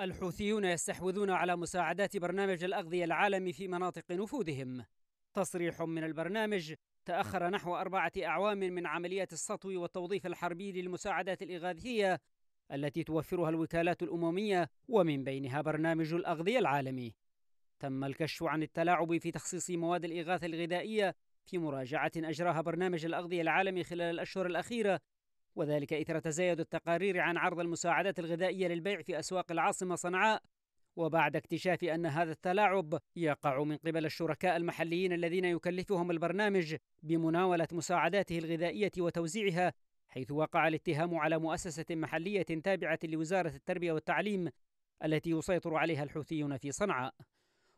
الحوثيون يستحوذون على مساعدات برنامج الأغذية العالمي في مناطق نفوذهم تصريح من البرنامج تأخر نحو أربعة أعوام من عمليات السطو والتوظيف الحربي للمساعدات الإغاثية التي توفرها الوكالات الأممية ومن بينها برنامج الأغذية العالمي. تم الكشف عن التلاعب في تخصيص مواد الإغاثة الغذائية في مراجعة أجراها برنامج الأغذية العالمي خلال الأشهر الأخيرة وذلك إثر تزايد التقارير عن عرض المساعدات الغذائية للبيع في أسواق العاصمة صنعاء وبعد اكتشاف أن هذا التلاعب يقع من قبل الشركاء المحليين الذين يكلفهم البرنامج بمناولة مساعداته الغذائية وتوزيعها حيث وقع الاتهام على مؤسسة محلية تابعة لوزارة التربية والتعليم التي يسيطر عليها الحوثيون في صنعاء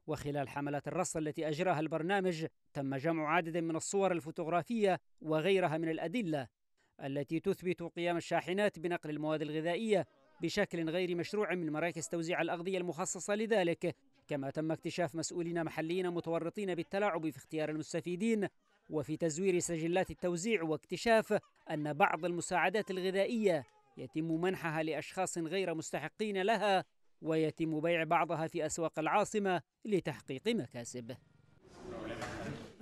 وخلال حملات الرص التي أجراها البرنامج تم جمع عدد من الصور الفوتوغرافية وغيرها من الأدلة التي تثبت قيام الشاحنات بنقل المواد الغذائية بشكل غير مشروع من مراكز توزيع الأغذية المخصصة لذلك كما تم اكتشاف مسؤولين محليين متورطين بالتلاعب في اختيار المستفيدين وفي تزوير سجلات التوزيع واكتشاف أن بعض المساعدات الغذائية يتم منحها لأشخاص غير مستحقين لها ويتم بيع بعضها في أسواق العاصمة لتحقيق مكاسب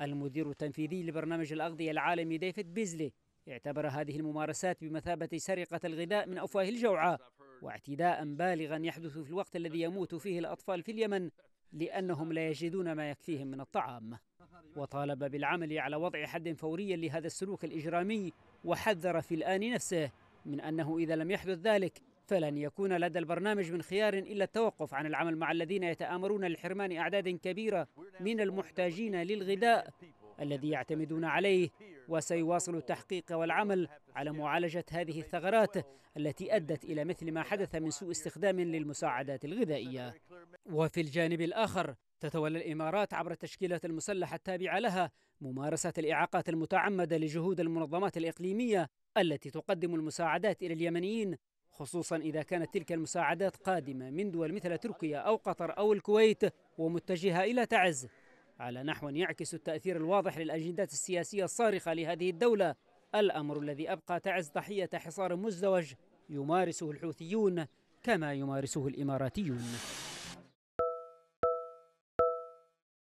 المدير التنفيذي لبرنامج الأغذية العالمي ديفيد بيزلي اعتبر هذه الممارسات بمثابة سرقة الغذاء من أفواه الجوعى واعتداء بالغا يحدث في الوقت الذي يموت فيه الأطفال في اليمن لأنهم لا يجدون ما يكفيهم من الطعام وطالب بالعمل على وضع حد فوري لهذا السلوك الإجرامي وحذر في الآن نفسه من أنه إذا لم يحدث ذلك فلن يكون لدى البرنامج من خيار إلا التوقف عن العمل مع الذين يتآمرون لحرمان أعداد كبيرة من المحتاجين للغذاء الذي يعتمدون عليه وسيواصل التحقيق والعمل على معالجة هذه الثغرات التي أدت إلى مثل ما حدث من سوء استخدام للمساعدات الغذائية وفي الجانب الآخر تتولى الإمارات عبر التشكيلات المسلحة التابعة لها ممارسة الإعاقات المتعمدة لجهود المنظمات الإقليمية التي تقدم المساعدات إلى اليمنيين خصوصا إذا كانت تلك المساعدات قادمة من دول مثل تركيا أو قطر أو الكويت ومتجهة إلى تعز على نحو يعكس التأثير الواضح للأجندات السياسية الصارخة لهذه الدولة الأمر الذي أبقى تعز ضحية حصار مزدوج يمارسه الحوثيون كما يمارسه الإماراتيون